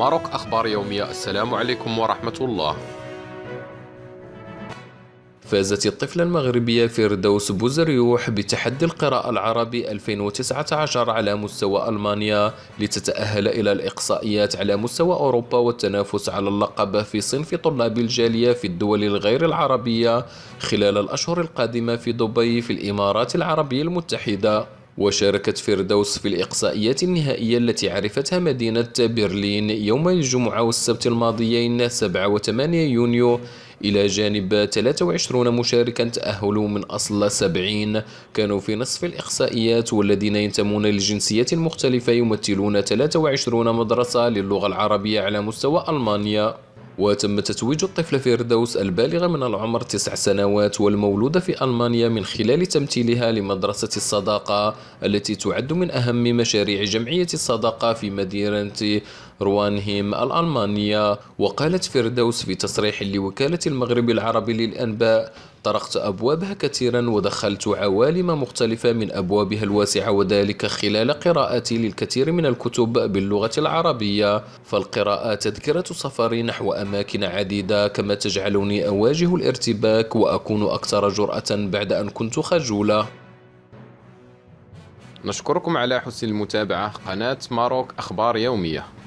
ماروك أخبار يومية السلام عليكم ورحمة الله فازت الطفلة المغربية فردوس بوزريوح بتحدي القراءة العربي 2019 على مستوى ألمانيا لتتأهل إلى الإقصائيات على مستوى أوروبا والتنافس على اللقب في صنف طلاب الجالية في الدول الغير العربية خلال الأشهر القادمة في دبي في الإمارات العربية المتحدة وشاركت فردوس في الإقصائيات النهائية التي عرفتها مدينة برلين يوم الجمعة والسبت الماضيين 7 و 8 يونيو إلى جانب 23 مشاركا تأهلوا من أصل 70 كانوا في نصف الإقصائيات والذين ينتمون للجنسيات المختلفة يمثلون 23 مدرسة للغة العربية على مستوى ألمانيا وتم تتويج الطفلة فردوس البالغة من العمر تسع سنوات والمولودة في ألمانيا من خلال تمثيلها لمدرسة الصداقة التي تعد من أهم مشاريع جمعية الصداقة في مدينة روانهيم الألمانية وقالت فردوس في تصريح لوكالة المغرب العربي للأنباء طرقت أبوابها كثيرا ودخلت عوالم مختلفة من أبوابها الواسعة وذلك خلال قراءتي للكثير من الكتب باللغة العربية فالقراءة تذكرة سفري نحو أماكن عديدة كما تجعلني أواجه الارتباك وأكون أكثر جرأة بعد أن كنت خجولة نشكركم على حسن المتابعة قناة ماروك أخبار يومية